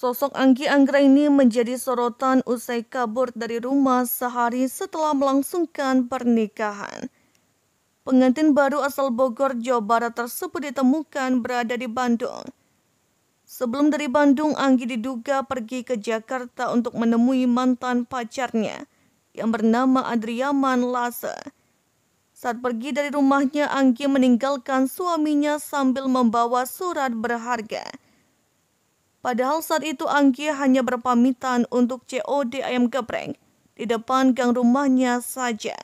Sosok Anggi Anggra ini menjadi sorotan usai kabur dari rumah sehari setelah melangsungkan pernikahan. Pengantin baru asal Bogor, Jawa Barat tersebut ditemukan berada di Bandung. Sebelum dari Bandung, Anggi diduga pergi ke Jakarta untuk menemui mantan pacarnya yang bernama Adriaman Lase. Saat pergi dari rumahnya, Anggi meninggalkan suaminya sambil membawa surat berharga Padahal saat itu Anggi hanya berpamitan untuk COD ayam geprek di depan gang rumahnya saja.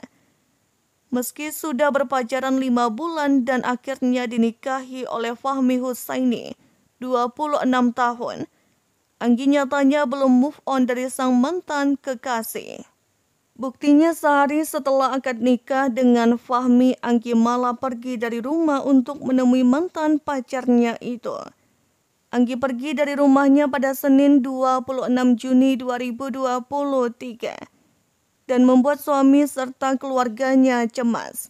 Meski sudah berpacaran lima bulan dan akhirnya dinikahi oleh Fahmi Husaini, 26 tahun, Anggi nyatanya belum move on dari sang mantan kekasih. Buktinya sehari setelah akad nikah dengan Fahmi, Anggi malah pergi dari rumah untuk menemui mantan pacarnya itu. Anggi pergi dari rumahnya pada Senin 26 Juni 2023 dan membuat suami serta keluarganya cemas.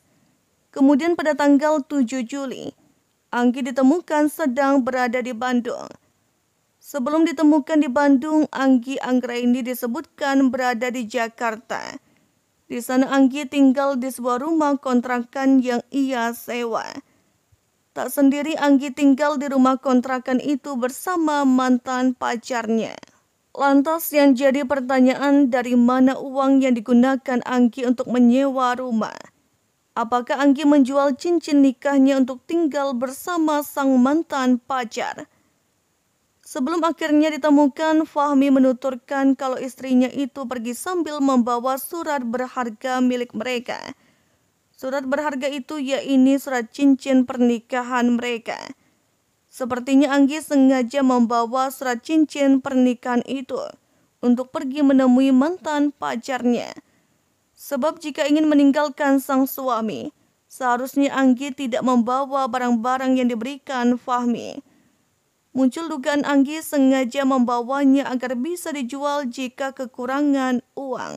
Kemudian pada tanggal 7 Juli, Anggi ditemukan sedang berada di Bandung. Sebelum ditemukan di Bandung, Anggi Anggra ini disebutkan berada di Jakarta. Di sana Anggi tinggal di sebuah rumah kontrakan yang ia sewa. Tak sendiri Anggi tinggal di rumah kontrakan itu bersama mantan pacarnya. Lantas yang jadi pertanyaan dari mana uang yang digunakan Anggi untuk menyewa rumah? Apakah Anggi menjual cincin nikahnya untuk tinggal bersama sang mantan pacar? Sebelum akhirnya ditemukan, Fahmi menuturkan kalau istrinya itu pergi sambil membawa surat berharga milik mereka. Surat berharga itu yakni surat cincin pernikahan mereka. Sepertinya Anggi sengaja membawa surat cincin pernikahan itu untuk pergi menemui mantan pacarnya. Sebab jika ingin meninggalkan sang suami, seharusnya Anggi tidak membawa barang-barang yang diberikan Fahmi. Muncul dugaan Anggi sengaja membawanya agar bisa dijual jika kekurangan uang.